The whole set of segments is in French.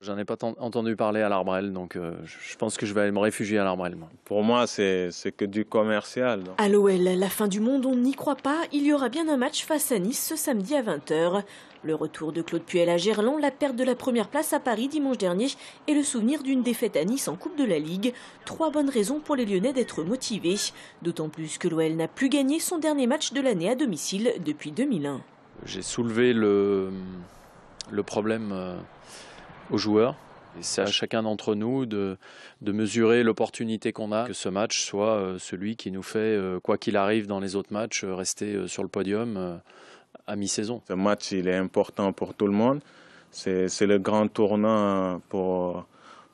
J'en ai pas entendu parler à l'Arbrel, donc euh, je pense que je vais aller me réfugier à l'Arbrel. Pour moi, c'est que du commercial. À l'OL, la fin du monde, on n'y croit pas. Il y aura bien un match face à Nice ce samedi à 20h. Le retour de Claude Puel à Gerland, la perte de la première place à Paris dimanche dernier et le souvenir d'une défaite à Nice en Coupe de la Ligue. Trois bonnes raisons pour les Lyonnais d'être motivés. D'autant plus que l'OL n'a plus gagné son dernier match de l'année à domicile depuis 2001. J'ai soulevé le, problème... Euh, aux joueurs. C'est à chacun d'entre nous de, de mesurer l'opportunité qu'on a que ce match soit euh, celui qui nous fait, euh, quoi qu'il arrive dans les autres matchs, euh, rester sur le podium à mi-saison. Ce match, il est important pour tout le monde. C'est le grand tournant pour,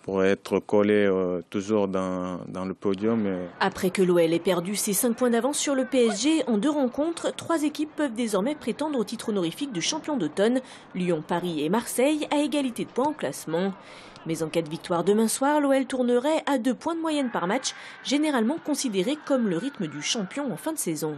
pour être collé euh, toujours dans, le podium. Après que l'OL ait perdu ses 5 points d'avance sur le PSG en deux rencontres, trois équipes peuvent désormais prétendre au titre honorifique de champion d'automne, Lyon, Paris et Marseille, à égalité de points en classement. Mais en cas de victoire demain soir, l'OL tournerait à deux points de moyenne par match, généralement considéré comme le rythme du champion en fin de saison.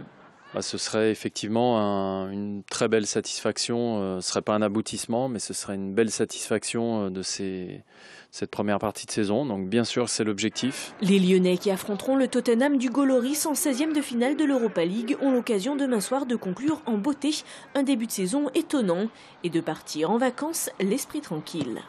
Bah, ce serait effectivement une très belle satisfaction. Euh, ce ne serait pas un aboutissement, mais ce serait une belle satisfaction euh, de cette première partie de saison. Donc bien sûr, c'est l'objectif. Les Lyonnais qui affronteront le Tottenham du Goloris en 16e de finale de l'Europa League ont l'occasion demain soir de conclure en beauté un début de saison étonnant et de partir en vacances l'esprit tranquille.